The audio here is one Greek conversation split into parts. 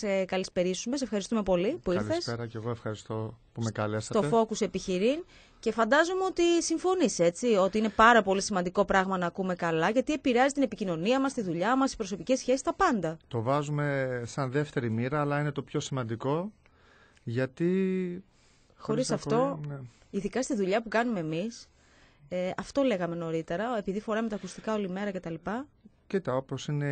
σε καλησπερίσουμε. Σε ευχαριστούμε πολύ που ήρθες. Καλησπέρα και εγώ ευχαριστώ που με καλέσατε. Το Focus Επιχειρήν. Και φαντάζομαι ότι συμφωνείς έτσι, ότι είναι πάρα πολύ σημαντικό πράγμα να ακούμε καλά, γιατί επηρεάζει την επικοινωνία μας, τη δουλειά μας, Οι προσωπικές σχέσεις, τα πάντα. Το βάζουμε σαν δεύτερη μοίρα, αλλά είναι το πιο σημαντικό, γιατί. Χωρίς αυτό, ναι. ειδικά στη δουλειά που κάνουμε εμείς, ε, αυτό λέγαμε νωρίτερα, επειδή φοράμε τα ακουστικά όλη μέρα κτλ. Κοίτα, όπως είναι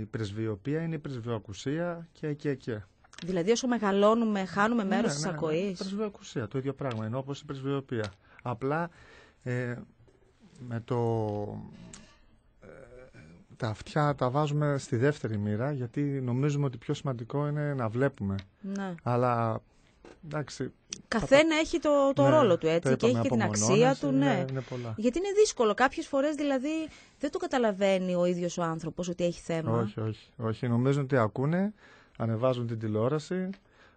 η πρεσβειοποία, είναι η πρεσβειοακουσία και εκεί και. Δηλαδή όσο μεγαλώνουμε, χάνουμε μέρο ναι, μέρος ναι, της ναι, ναι ακοής. Ναι, πρεσβειοακουσία, το ίδιο πράγμα, ενώ όπως η πρεσβειοποία. Απλά ε, με το... Ε, τα αυτιά τα βάζουμε στη δεύτερη μοίρα, γιατί νομίζουμε ότι πιο σημαντικό είναι να βλέπουμε. Ναι. Αλλά, εντάξει, Καθένα έχει το, το ναι, ρόλο του έτσι και έχει και την αξία του. Ναι. Γιατί είναι δύσκολο. Κάποιες φορές δηλαδή δεν το καταλαβαίνει ο ίδιος ο άνθρωπος ότι έχει θέμα. Όχι, όχι, όχι. Νομίζουν ότι ακούνε, ανεβάζουν την τηλεόραση.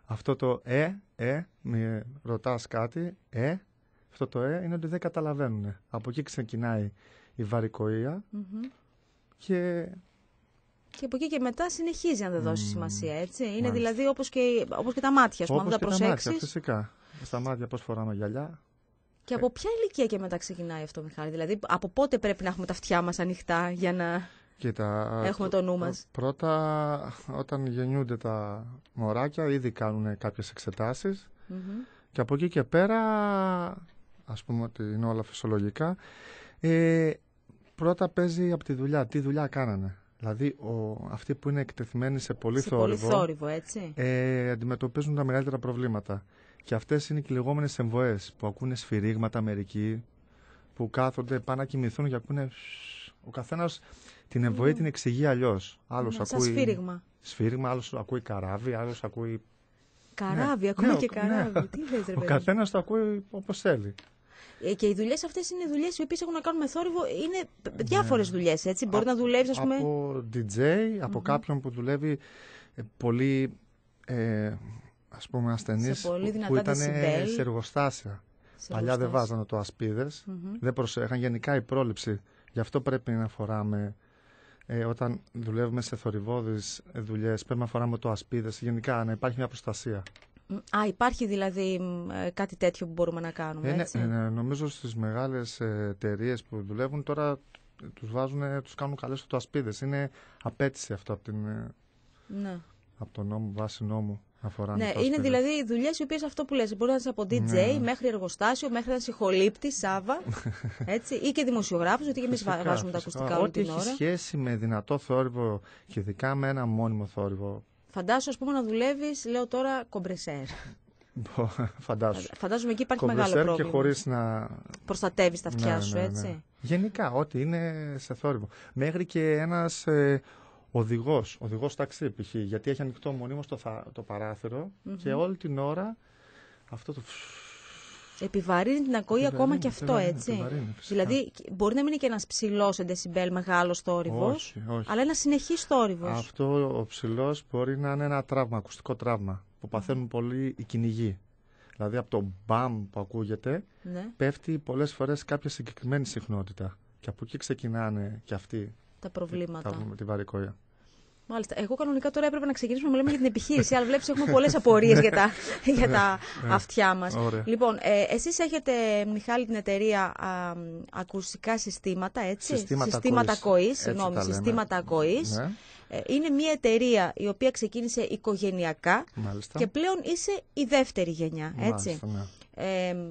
Αυτό το ε, ε, με ρωτάς κάτι, ε, αυτό το ε είναι ότι δεν καταλαβαίνουν. Από εκεί ξεκινάει η βαρικοία mm και και από εκεί και μετά συνεχίζει αν δεν δώσει σημασία, έτσι. Είναι δηλαδή όπως και, όπως και τα μάτια, όπως αν δεν τα Φυσικά στα μάτια πώς φοράμε γυαλιά. Και από ποια ηλικία και μετά ξεκινάει αυτό, Μιχάλη. Δηλαδή, από πότε πρέπει να έχουμε τα αυτιά μας ανοιχτά για να έχουμε το νου μας. Πρώτα, όταν γεννιούνται τα μωράκια, ήδη κάποιες εξετάσεις. εξετάσεις. Και από εκεί και πέρα, ας πούμε ότι είναι όλα φυσιολογικά, ε, πρώτα παίζει από τη δουλειά. Τι δουλειά κάνανε. Δηλαδή, ο, αυτοί που είναι εκτεθειμένοι σε πολύ σε θόρυβο, πολύ θόρυβο έτσι. Ε, αντιμετωπίζουν τα μεγαλύτερα προβλήματα. Και αυτές είναι οι λεγόμενε εμβοές που ακούνε σφυρίγματα μερικοί, που κάθονται, πάνε να κοιμηθούν και ακούνε. Ο καθένα την εμβοή την εξηγεί αλλιώ. Άλλο ακούει. σφύριγμα. Σφύριγμα, άλλο ακούει καράβι, άλλο ακούει. Καράβι, ναι. ναι, και ο... καράβι. Τι λες, ρε, Ο καθένα το ακούει όπω θέλει. Και οι δουλειέ αυτέ είναι δουλειέ οι οποίε έχουν να κάνουν με θόρυβο. Είναι διάφορε δουλειέ, έτσι. Μπορεί να δουλεύει, ας πούμε. Από DJ, απο mm κάποιον που δουλεύει πολύ. Ε, ας πούμε ασθενείς που ήταν σε εργοστάσια. Παλιά δεν βάζανε το ασπίδες, mm δεν προσέχαν γενικά η πρόληψη. Γι' αυτό πρέπει να φοράμε ε, όταν δουλεύουμε σε θορυβόδεις ε, δουλειές, πρέπει να φοράμε το ασπίδες, γενικά να υπάρχει μια προστασία. Α, υπάρχει δηλαδή ε, κάτι τέτοιο που μπορούμε να κάνουμε, ε, ναι, έτσι. νομίζω στις μεγάλες εταιρείες που δουλεύουν τώρα τους βάζουν, τους κάνουν καλές το ασπίδες. Είναι απέτηση αυτό από, την, ναι. από νόμο, βάση νόμου ναι, είναι δηλαδή δηλαδή δουλειές οι οποίες αυτό που λες μπορεί να είσαι από DJ ναι. μέχρι εργοστάσιο, μέχρι ένα συγχολήπτη, Σάβα. έτσι, ή και δημοσιογράφος, γιατί και εμείς βάζουμε τα ακουστικά όλη την ώρα. Ό,τι έχει σχέση με δυνατό θόρυβο και ειδικά με ένα μόνιμο θόρυβο. Φαντάσου, ας πούμε, να δουλεύεις, λέω τώρα, κομπρεσέρ. Φαντάζομαι. Φαντάζομαι εκεί υπάρχει μεγάλο πρόβλημα. και χωρίς να. Προστατεύεις τα ναι, αυτιά ναι, σου, έτσι. Γενικά, ό,τι είναι σε θόρυβο. Μέχρι και ένας ε, οδηγός, οδηγός ταξί π.χ. Γιατί έχει ανοιχτό μονίμως το, το παράθυρο mm -hmm. και όλη την ώρα αυτό το. Επιβαρύνει την ακοή ακόμα και αυτό, έτσι. Επιβαρύνει, δηλαδή, μπορεί να μην είναι και ένα ψηλό σε μεγάλο θόρυβο, αλλά ένα συνεχή θόρυβο. Αυτό ο ψηλό μπορεί να είναι ένα τραύμα, ακουστικό τραύμα που παθαίνουν πολύ οι κυνηγοί. Δηλαδή, από το μπαμ που ακούγεται, ναι. πέφτει πολλέ φορέ κάποια συγκεκριμένη συχνότητα. Και από εκεί ξεκινάνε και αυτοί τα προβλήματα. Ε, θα βαρικόια. Μάλιστα. Εγώ κανονικά τώρα έπρεπε να ξεκινήσουμε να μιλάμε για την επιχείρηση, αλλά βλέπεις έχουμε πολλέ απορίε για τα, ναι, για τα ναι, ναι. αυτιά μα. Λοιπόν, ε, εσεί έχετε, Μιχάλη, την εταιρεία α, ακουστικά συστήματα, έτσι. Συστήματα, συστήματα ακοή. συστήματα ακοή. Ε, είναι μια εταιρεία η οποία ξεκίνησε οικογενειακά και πλέον είσαι η δεύτερη γενιά, έτσι. Μάλιστα, ναι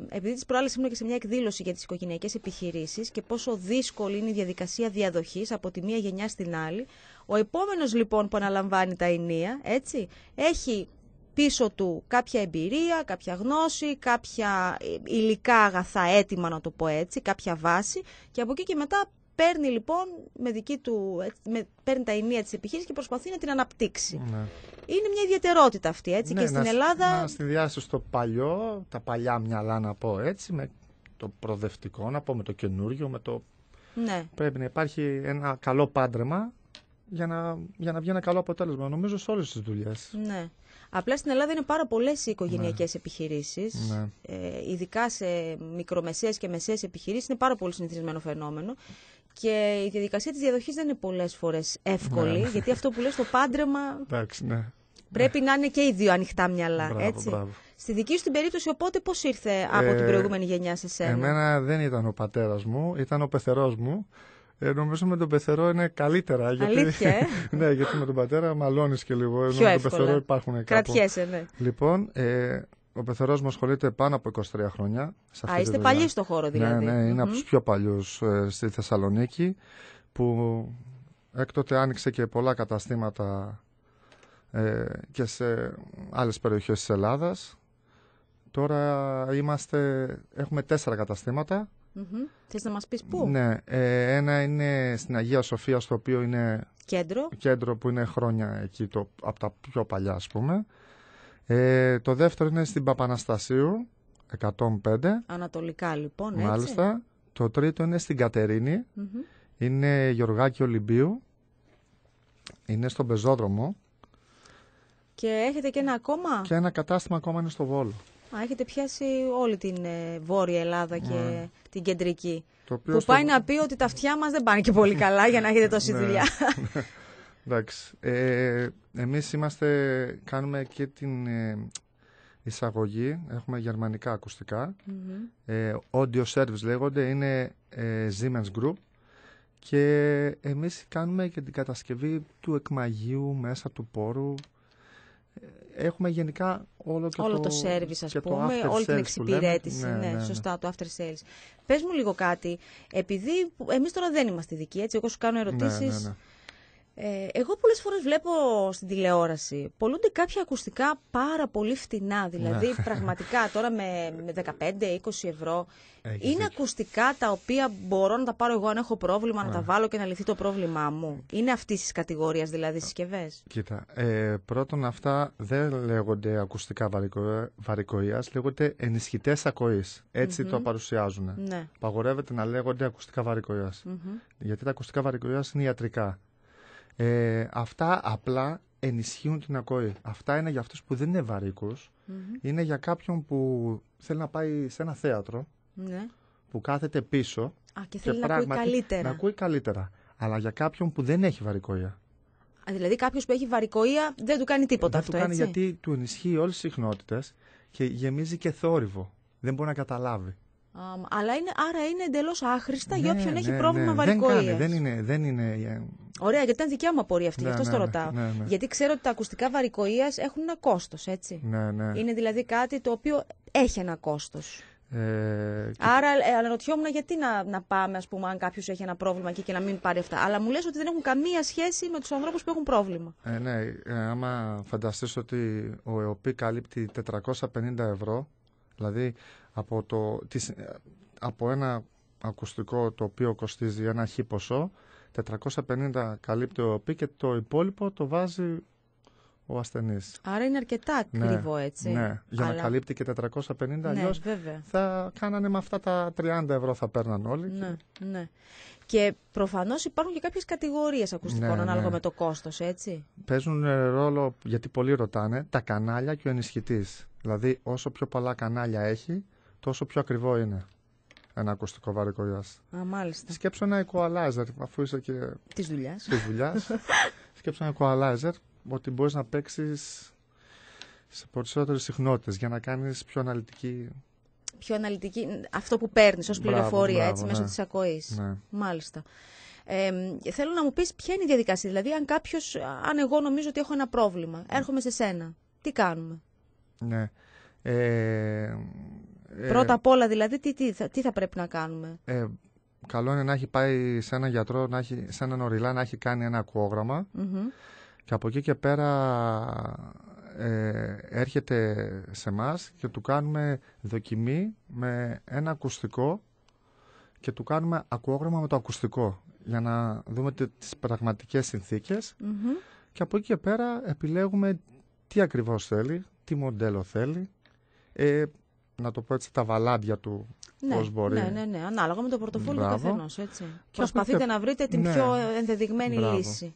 επειδή τη προάλλη ήμουν και σε μια εκδήλωση για τις οικογενειακές επιχειρήσεις και πόσο δύσκολη είναι η διαδικασία διαδοχής από τη μία γενιά στην άλλη, ο επόμενος λοιπόν που αναλαμβάνει τα ενία, έτσι, έχει πίσω του κάποια εμπειρία, κάποια γνώση, κάποια ε, υλικά αγαθά έτοιμα να το πω έτσι, κάποια βάση και από εκεί και μετά Παίρνει λοιπόν με δική του, με, παίρνει τα ημεία της επιχείρησης και προσπαθεί να την αναπτύξει. Ναι. Είναι μια ιδιαιτερότητα αυτή έτσι ναι, και στην να, Ελλάδα. Να συνδυάσει το παλιό, τα παλιά μυαλά να πω έτσι, με το προοδευτικό να πω, με το καινούριο, με το. Ναι. Πρέπει να υπάρχει ένα καλό πάντρεμα για να, για να βγει ένα καλό αποτέλεσμα. Νομίζω σε όλες τις δουλειές. Ναι. Απλά στην Ελλάδα είναι πάρα πολλές οι οικογενειακές ναι. επιχειρήσεις. Ναι. Ε, ειδικά σε μικρομεσαίες και μεσαίες επιχειρήσεις είναι πάρα πολύ συνηθισμένο φαινόμενο. Και η διαδικασία της διαδοχής δεν είναι πολλές φορές εύκολη, ναι, ναι. γιατί αυτό που λες το πάντρεμα. ναι. Πρέπει να είναι και οι δύο ανοιχτά μυαλά. έτσι. Στη δική σου την περίπτωση, οπότε πώς ήρθε από την ε, προηγούμενη γενιά σε σένα. Εμένα δεν ήταν ο πατέρας μου, ήταν ο πεθερός μου. Ε, νομίζω με τον πεθερό είναι καλύτερα. Γιατί, ε? ναι, γιατί με τον πατέρα μαλώνεις και λίγο. ενώ με τον πεθερό υπάρχουν κάποια. Κρατιέσαι, ναι. Λοιπόν, ε, ο Πεθερός μου ασχολείται πάνω από 23 χρόνια. Α, είστε παλιοί στο χώρο ναι, δηλαδή. Ναι, ναι ειναι από τους πιο παλιούς ε, στη Θεσσαλονίκη που έκτοτε άνοιξε και πολλά καταστήματα ε, και σε άλλες περιοχές της Ελλάδας. Τώρα είμαστε, έχουμε τέσσερα καταστήματα. να μας πεις πού. Ένα είναι στην Αγία Σοφία, το οποίο είναι κέντρο, πού? Ναι, ε, ένα είναι στην Αγία Σοφία, στο οποίο είναι κέντρο, κέντρο που είναι χρόνια εκεί, το, από τα πιο παλιά ας πούμε. Ε, το δεύτερο είναι στην Παπαναστασίου, 105. Ανατολικά λοιπόν, έτσι. Μάλιστα. Το τρίτο είναι στην Κατερίνη. Είναι Γεωργάκη Ολυμπίου. Είναι στον πεζόδρομο. Και έχετε και ένα ακόμα. Και ένα κατάστημα ακόμα είναι στο Βόλο. Α, έχετε πιάσει όλη την ε, Βόρεια Ελλάδα και ναι. την κεντρική. Το που πάει να πει ότι τα αυτιά μας δεν πάνε και πολύ καλά για να έχετε τόση ναι. δουλειά. Ναι. Εντάξει. Ε, εμείς είμαστε, κάνουμε και την ε, εισαγωγή, έχουμε γερμανικά ακουστικά. Ε, audio Service λέγονται, είναι ε, Siemens Group. Και εμείς κάνουμε και την κατασκευή του εκμαγείου μέσα του πόρου. Ε, έχουμε γενικά όλο και όλο το, service, ας πούμε, όλη την εξυπηρέτηση. Ναι, ναι, ναι σωστά, ναι. το after sales. Πες μου λίγο κάτι, επειδή εμείς τώρα δεν είμαστε ειδικοί, έτσι, εγώ σου κάνω ερωτήσεις. Ε, εγώ πολλές φορές βλέπω στην τηλεόραση πολλούνται κάποια ακουστικά πάρα πολύ φτηνά. Δηλαδή, ναι. πραγματικά τώρα με, με 15-20 ευρώ. Ε, είναι ακουστικά τα οποία μπορώ να τα πάρω εγώ αν έχω πρόβλημα, να τα ναι. βάλω και να λυθεί το πρόβλημά μου. Είναι αυτής της κατηγορίας δηλαδή συσκευές. Κοίτα, ε, πρώτον αυτά δεν λέγονται ακουστικά βαρικοεία, λέγονται ενισχυτές ακοής. Έτσι το παρουσιάζουν. Ναι. Παγορεύεται να λέγονται ακουστικά Γιατί τα ακουστικά βαρικοεία είναι ιατρικά. Ε, αυτά απλά ενισχύουν την ακοή. Αυτά είναι για αυτούς που δεν είναι Είναι για κάποιον που θέλει να πάει σε ένα θέατρο, ναι. που κάθεται πίσω. Α, και θέλει να, ακούει καλύτερα. να ακούει καλύτερα. Αλλά για κάποιον που δεν έχει βαρικοία. δηλαδή κάποιος που έχει βαρικοία δεν του κάνει τίποτα δεν αυτό, του κάνει γιατί του ενισχύει όλες τις συχνότητες και γεμίζει και θόρυβο. Δεν μπορεί να καταλάβει αλλά είναι, άρα είναι εντελώς άχρηστα ναι, για όποιον έχει ναι, πρόβλημα ναι. Δεν, δεν, είναι, δεν είναι. Ε, Ωραία, γιατί ήταν δικιά μου απορία αυτή, ναι, γι' αυτό ναι, το ναι, ρωτάω. Ναι, γιατί ξέρω ότι τα ακουστικά βαρικοεία έχουν ένα κόστος, έτσι. Ναι, ναι. Είναι δηλαδή κάτι το οποίο έχει ένα κόστος. Ε, Άρα ε, αναρωτιόμουν γιατί να, να πάμε, ας πούμε, αν κάποιος έχει ένα πρόβλημα εκεί και να μην πάρει αυτά. Αλλά μου λες ότι δεν έχουν καμία σχέση με τους ανθρώπους που έχουν πρόβλημα. Ε, ναι, ε, άμα φανταστείς ότι ο ΕΟΠΗ καλύπτει 450 ευρώ, δηλαδή από, το, ε, από ένα ακουστικό το οποίο κοστίζει ένα χι ποσό, 450 καλύπτει ο πι και το υπόλοιπο το βάζει ο ασθενής. Άρα είναι αρκετά ναι, ακριβό έτσι. Ναι, για να καλύπτει και 450 ναι, θα κάνανε με αυτά τα 30 ευρώ θα παίρναν όλοι. Ναι, ναι, και... ναι. Και προφανώς υπάρχουν και κάποιες κατηγορίες ακουστικών ναι, ανάλογα ναι. με το κόστος, έτσι. Παίζουν ε, ρόλο, γιατί πολλοί ρωτάνε, τα κανάλια και ο ενισχυτής. Δηλαδή, όσο πιο πολλά κανάλια έχει, τόσο πιο ακριβό είναι ένα ακουστικό βάρικο γιάστη. Α, μάλιστα. Σκέψω ένα equalizer, αφού είσαι και. της δουλειάς. Της δουλειάς. σκέψω ένα equalizer ότι μπορείς να παίξεις σε περισσότερες συχνότητες για να κάνεις πιο αναλυτική. Πιο αναλυτική, αυτό που παίρνεις ως πληροφορία έτσι, μέσω ναι. της ακοής. Ναι. Μάλιστα. Ε, θέλω να μου πεις ποια είναι η διαδικασία. Δηλαδή, αν κάποιος, αν εγώ νομίζω ότι έχω ένα πρόβλημα, έρχομαι σε σένα. Τι κάνουμε. Ναι. Ε, ε, Πρώτα απ' όλα δηλαδή, τι, τι, θα, τι θα πρέπει να κάνουμε. Ε, καλό είναι να έχει πάει σε έναν γιατρό, να έχει, σε έναν οριλά να έχει κάνει ακουόγραμμα και από εκεί και πέρα ε, έρχεται σε εμά και του κάνουμε δοκιμή με ένα ακουστικό και του κάνουμε ακουόγραμμα με το ακουστικό για να δούμε τις πραγματικές και από εκεί και πέρα επιλέγουμε τι ακριβώς θέλει, τι μοντέλο θέλει. Ε, να το πω έτσι, τα βαλάντια του ναι, πώς μπορεί. Ναι, ναι, ναι, ανάλογα με το πορτοφόλι του καθενό. Προσπαθείτε και... να βρείτε την ναι. πιο ενδεδειγμένη Μπράβο. λύση.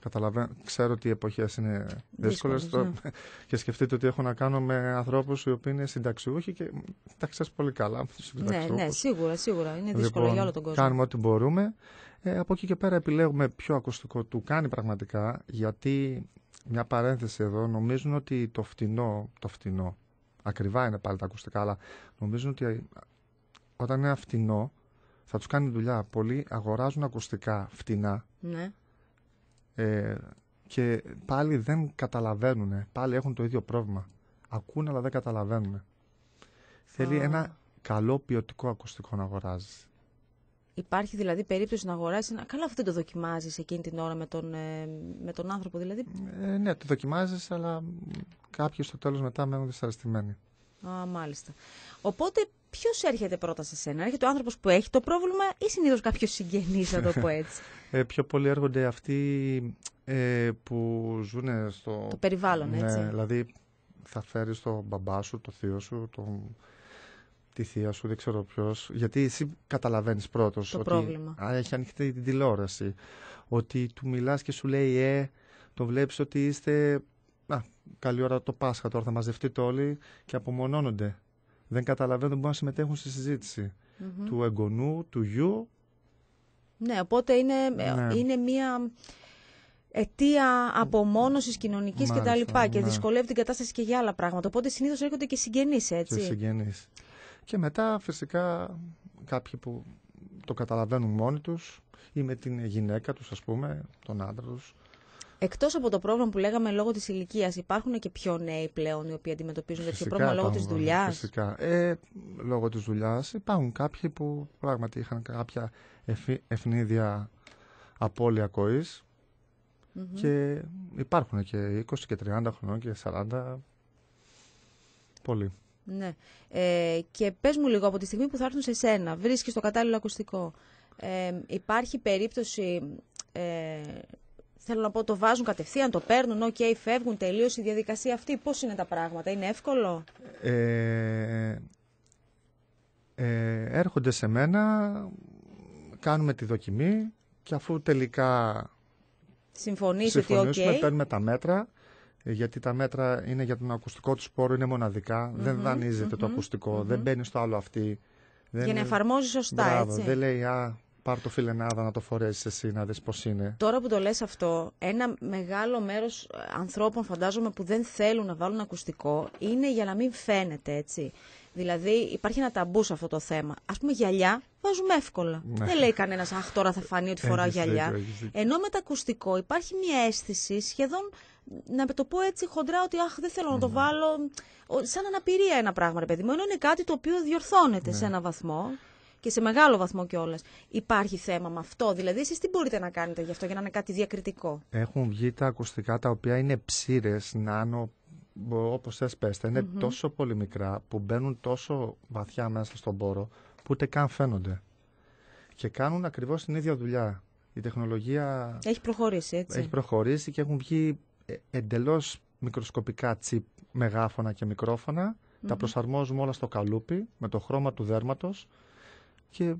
Καταλαβαίνω, ξέρω ότι οι εποχές είναι δύσκολες. Ναι. Και σκεφτείτε ότι έχω να κάνω με ανθρώπους οι οποίοι είναι συνταξιούχοι και τα ξέρει πολύ καλά. Ναι, ναι, σίγουρα, σίγουρα. Είναι λοιπόν, δύσκολο λοιπόν, για όλο τον κόσμο. Κάνουμε ό,τι μπορούμε. Ε, από εκεί και πέρα επιλέγουμε ποιο ακουστικό του κάνει πραγματικά, γιατί μια παρένθεση εδώ, νομίζουν ότι το φτηνό, το φτηνό, ακριβά είναι πάλι τα ακουστικά, αλλά νομίζω ότι όταν είναι φτηνό, θα τους κάνει δουλειά. Πολλοί αγοράζουν ακουστικά φτηνά. Ναι. Ε, και πάλι δεν καταλαβαίνουν. Πάλι έχουν το ίδιο πρόβλημα. Ακούν, αλλά δεν καταλαβαίνουν. Θέλει ένα καλό ποιοτικό ακουστικό να αγοράζεις. Υπάρχει δηλαδή περίπτωση να αγοράσεις. Καλά, αυτό δεν το δοκιμάζεις εκείνη την ώρα με τον, ε, άνθρωπο, δηλαδή. Ε, ναι, το δοκιμάζεις, αλλά κάποιοι στο τέλος μετά μένουν δυσαρεστημένοι. Α, μάλιστα. Οπότε, ποιος έρχεται πρώτα σε σένα, έρχεται ο άνθρωπος που έχει το πρόβλημα ή συνήθως κάποιος συγγενής, να το πω έτσι. ε, πιο πολύ έρχονται αυτοί ε, που ζουν στο. Το περιβάλλον, ναι, έτσι. δηλαδή, θα φέρεις τον μπαμπά σου, το θείο σου, τη θεία σου, δεν ξέρω ποιος. Γιατί εσύ καταλαβαίνεις πρώτος ότι πρόβλημα. έχει ανοιχτή την τηλεόραση. Ότι του μιλάς και σου λέει Ε, το βλέπεις ότι είστε Α, καλή ώρα το Πάσχα τώρα θα μαζευτείτε όλοι και απομονώνονται. Δεν καταλαβαίνουν, μπορούν να συμμετέχουν στη συζητηση του εγγονού, του γιου. Ναι, οπότε είναι, ε, ναι. είναι μία αιτία απομόνωσης κοινωνικής κτλ. Και, και ναι. δυσκολεύει την κατάσταση και για άλλα πράγματα. Οπότε συνήθως έρχονται και συγγενείς, έτσι. Και συγγενείς. Και μετά φυσικά κάποιοι που το καταλαβαίνουν μόνοι τους ή με την γυναίκα τους, ας πούμε, τον άντρα τους, Εκτός από το πρόβλημα που λέγαμε λόγω της ηλικίας, υπάρχουν και πιο νέοι πλέον οι οποίοι αντιμετωπίζουν τέτοιο πρόβλημα λόγω της ναι, δουλειάς. Φυσικά. Ε, λόγω της δουλειάς υπάρχουν κάποιοι που πράγματι είχαν κάποια ευνίδια απώλεια ακοής. Και υπάρχουν και 20 και 30 χρονών και 40. Πολύ. Ναι. Ε, και πες μου λίγο από τη στιγμή που θα έρθουν σε σένα, βρίσκεις το κατάλληλο ακουστικό. Ε, υπάρχει περίπτωση ε, Θέλω να πω, το βάζουν κατευθείαν, το παίρνουν, οκ, φεύγουν, τελείωσε η διαδικασία αυτή. Πώς είναι τα πράγματα, είναι εύκολο? Ε, ε έρχονται σε μένα, κάνουμε τη δοκιμή και αφού τελικά συμφωνήσει συμφωνήσουμε, ότι okay. παίρνουμε τα μέτρα, γιατί τα μέτρα είναι για τον ακουστικό του πόρο, είναι δεν δανειζεται το ακουστικο δεν μπαίνει στο άλλο αυτή. για να εφαρμόζει σωστά, μπράβο, έτσι. Δεν λέει, α, Πάρ το φιλενάδα να το φορέσεις εσύ να δεις πώς είναι. Τώρα που το λες αυτό, ένα μεγάλο μέρος ε, ανθρώπων, φαντάζομαι, που δεν θέλουν να βάλουν ακουστικό είναι για να μην φαίνεται έτσι. Δηλαδή υπάρχει ένα ταμπού σε αυτό το θέμα. Ας πούμε, γυαλιά βάζουμε εύκολα. Ναι. Δεν λέει κανένας, Αχ, τώρα θα φανεί ότι φοράω γυαλιά. Ενώ με τα ακουστικό υπάρχει μια αίσθηση σχεδόν να το πω έτσι χοντρά ότι αχ δεν θέλω να το ναι. βάλω σαν αναπηρία ένα πράγμα ρε παιδί μου ενώ είναι κάτι το οποίο διορθώνεται ναι. σε ένα βαθμό και σε μεγάλο βαθμό κιόλας. Υπάρχει θέμα με αυτό. Δηλαδή, εσείς τι μπορείτε να κάνετε γι' αυτό για να είναι κάτι διακριτικό. Έχουν βγει τα ακουστικά τα οποία είναι ψήρες, νάνο, όπως θες πέστε. τόσο πολύ μικρά που μπαίνουν τόσο βαθιά μέσα στον πόρο που ούτε καν φαίνονται. Και κάνουν ακριβώς την ίδια δουλειά. Η τεχνολογία. Έχει προχωρήσει, έτσι. Έχει προχωρήσει και έχουν βγει ε, εντελώς μικροσκοπικά τσιπ μεγάφωνα και μικροφωνα Τα προσαρμόζουμε όλα στο καλούπι με το χρώμα του δέρματος και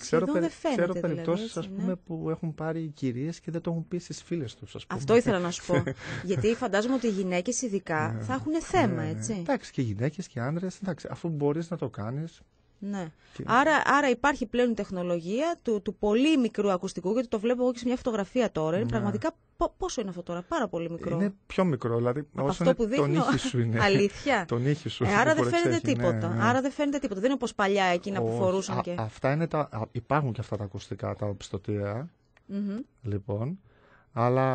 ξέρω, περι... φαίνεται, ξέρω δηλαδή, περιπτώσεις ναι. που έχουν πάρει οι κυρίες και δεν το έχουν πει στις φίλες τους. Αυτό ήθελα να σου πω. Γιατί φαντάζομαι ότι οι γυναίκες ειδικά ναι. θα έχουν ναι, θέμα, ναι. έτσι. Εντάξει, και γυναίκες και άντρε, Αφού μπορείς να το κάνεις, ναι. Άρα, άρα υπάρχει πλέον η τεχνολογία του, του πολύ μικρού ακουστικού, γιατί το βλέπω εγώ και σε μια φωτογραφία τώρα. Είναι ναι. πραγματικά πόσο είναι αυτό τώρα, πάρα πολύ μικρό. Είναι πιο μικρό, δηλαδή. Από όσο αυτό που δείχνω. Τον σου είναι. Αλήθεια. τον Ε, άρα δεν φαίνεται ναι, τίποτα. Ναι. Άρα δεν φαίνεται τίποτα. Δεν είναι όπως παλιά εκείνα που φορούσαν. αυτά είναι τα, υπάρχουν και αυτά τα ακουστικά, τα πιστοτηρα mm-hmm. Λοιπόν. Αλλά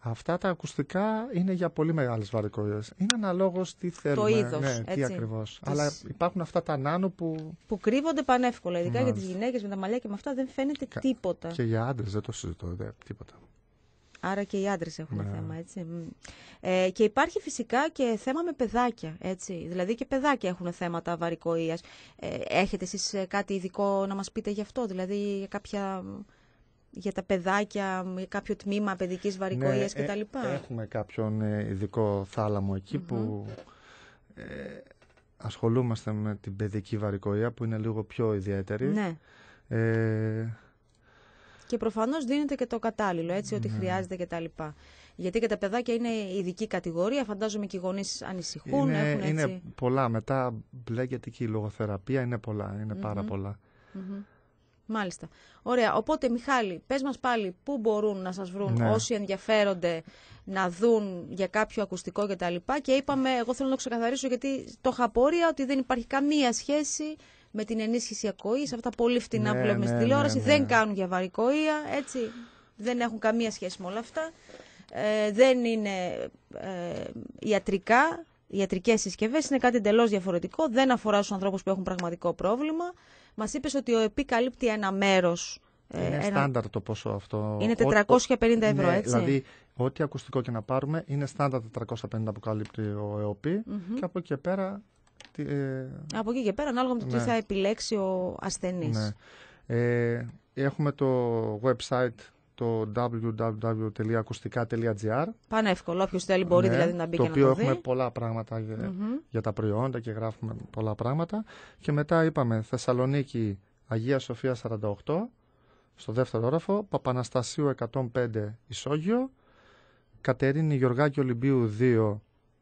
Αυτά τα ακουστικά είναι για πολύ μεγάλες βαρικότητε. Είναι αναλόγως τι θέλουμε. Το είδος. Ναι, τι ακριβώ. Αλλά υπάρχουν αυτά τα νάνο που. που κρύβονται πανεύκολα. Ειδικά για τις γυναίκες με τα μαλλιά και με αυτά δεν φαίνεται τίποτα. Και για άντρες δεν το συζητώ. τίποτα. Άρα και οι άντρες έχουν ναι. θέμα, έτσι. Ε, και υπάρχει φυσικά και θέμα με παιδάκια, έτσι. Δηλαδή και παιδάκια έχουν θέματα βαρικοία. Ε, έχετε εσείς ε, κάτι ειδικό να μας πείτε γι' αυτό, δηλαδή για κάποια για τα παιδάκια, κάποιο τμήμα παιδικής βαρικοίας ναι, ε, κτλ. Έχουμε κάποιον ε, ειδικό θάλαμο που ε, ασχολούμαστε με την παιδική βαρικοία που είναι λίγο πιο ιδιαίτερη. Ναι. Ε, και προφανώς δίνεται και το κατάλληλο, έτσι, ότι ναι. χρειάζεται κτλ. Γιατί και τα παιδάκια είναι ειδική κατηγορία, φαντάζομαι και οι γονείς ανησυχούν. Είναι, έτσι... πολλά. Μετά μπλέκεται και η λογοθεραπεία, είναι πολλά, παρα πάρα Μάλιστα. Ωραία. Οπότε, Μιχάλη, πες μας πάλι πού μπορούν να σας βρουν ναι. όσοι ενδιαφέρονται να δουν για κάποιο ακουστικό κτλ. Και, και είπαμε, εγώ θέλω να το ξεκαθαρίσω γιατί το είχα απορία ότι δεν υπάρχει καμία σχέση με την ενίσχυση ακοής. αυτά πολύ φτηνά ναι, που λέμε ναι, στην ναι, τηλεόραση, ναι. δεν κάνουν για βαρικοία, έτσι, δεν έχουν καμία σχέση με όλα αυτά. Ε, δεν είναι ε, ιατρικά, ιατρικές συσκευές, είναι κάτι εντελώς διαφορετικό, δεν αφορά στους ανθρώπους που έχουν πραγματικό πρόβλημα. Μας είπες ότι ο ΕΠΗ καλύπτει ένα μέρος. Ε, είναι ένα... στάνταρ το πόσο αυτό. Είναι 450 ευρώ, ναι, έτσι. Δηλαδή, ό,τι ακουστικό και να πάρουμε είναι στάνταρ 450 που καλύπτει ο ΕΟΠΗ και από εκεί και πέρα. Ε, από εκεί και πέρα, ανάλογα με το τι ναι. θα επιλέξει ο ασθενής. Ναι. Ε, έχουμε το website το www.ακουστικά.gr. Πανεύκολο, όποιος θέλει μπορεί ναι, δηλαδή να μπει και να το οποίο έχουμε πολλά πράγματα για, τα προϊόντα και γράφουμε πολλά πράγματα. Και μετά είπαμε Θεσσαλονίκη, Αγία Σοφία 48, στο δεύτερο όροφο, Παπαναστασίου 105 Ισόγειο, Κατερίνη Γεωργάκη Ολυμπίου 2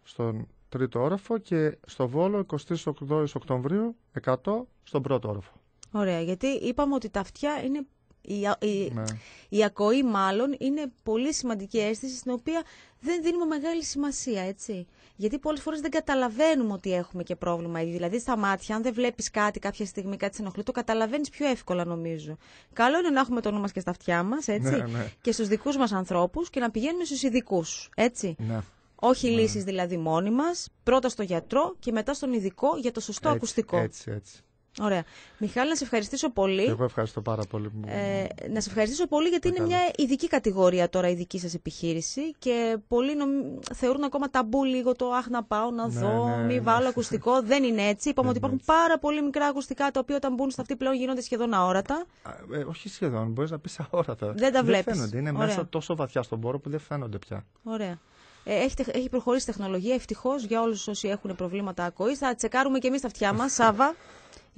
στον τρίτο όροφο και στο Βόλο 28 Οκτωβρίου 100 στον πρώτο όροφο. Ωραία, γιατί είπαμε ότι τα αυτιά είναι η, η, ναι. η ακοή μάλλον είναι πολύ σημαντική αίσθηση στην οποία δεν δίνουμε μεγάλη σημασία, έτσι. Γιατί πολλές φορές δεν καταλαβαίνουμε ότι έχουμε και πρόβλημα. Δηλαδή, στα μάτια, αν δεν βλέπεις κάτι κάποια στιγμή, κάτι σε ενοχλεί, το καταλαβαίνεις πιο εύκολα, νομίζω. Καλό είναι να έχουμε το νου μας και στα αυτιά μας, ναι, έτσι. Ναι, ναι. Και στους δικούς μας ανθρώπους και να πηγαίνουμε στους ειδικούς, έτσι. Ναι. Όχι ναι. λύσεις δηλαδή μόνοι μας, πρώτα στο γιατρό και μετά στον ειδικό για το σωστό έτσι, ακουστικό. Έτσι, έτσι. Ωραία. Μιχάλη, να σε ευχαριστήσω πολύ. Εγώ ευχαριστώ πάρα πολύ. Ε, να σε ευχαριστήσω πολύ γιατί είναι μια ειδική κατηγορία τώρα η δική σας επιχείρηση και πολλοί νομ... θεωρούν ακόμα ταμπού λίγο το αχ να πάω να ναι, δω, ναι, μη ναι. βάλω ακουστικό. Δεν είναι έτσι. Είπαμε ότι υπάρχουν πάρα πολύ μικρά ακουστικά τα οποία όταν μπουν στα αυτή πλέον γίνονται σχεδόν αόρατα. Ε, όχι σχεδόν, μπορείς να πεις αόρατα. Δεν τα βλέπεις. Δεν φαίνονται. Είναι Ωραία. μέσα τόσο βαθιά στον πόρο που δεν φαίνονται πια. Ωραία. Ε, έχει προχωρήσει τεχνολογία ευτυχώς για όλους όσοι έχουν προβλήματα ακοής. Θα τσεκάρουμε και εμείς τα αυτιά μας, Σάβα.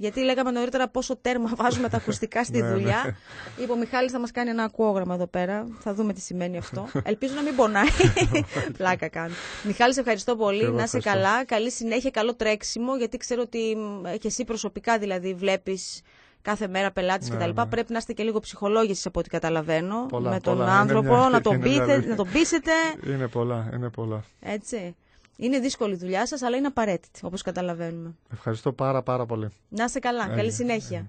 Γιατί λέγαμε νωρίτερα πόσο τέρμα βάζουμε τα ακουστικά στη ναι, ναι. δουλειά. Είπε ο Μιχάλης θα μας κάνει ένα ακουόγραμμα εδώ πέρα. Θα δούμε τι σημαίνει αυτό. Ελπίζω να μην πονάει. Πλάκα κάνω. Μιχάλη, ευχαριστώ πολύ. να είσαι καλά. Καλή συνέχεια, καλό τρέξιμο. Γιατί ξέρω ότι και εσύ προσωπικά δηλαδή βλέπεις κάθε μέρα πελάτη ναι, κτλ. Ναι. Πρέπει να είστε και λίγο ψυχολόγησης από ό,τι καταλαβαίνω. με τον πολλά. άνθρωπο, να τον, πείτε, να τον πείσετε. Είναι πολλά, είναι πολλά. Έτσι. Είναι δύσκολη η δουλειά σας, αλλά είναι απαραίτητη, όπως καταλαβαίνουμε. Ευχαριστώ πάρα πάρα πολύ. Να είστε καλά. Καλή συνέχεια.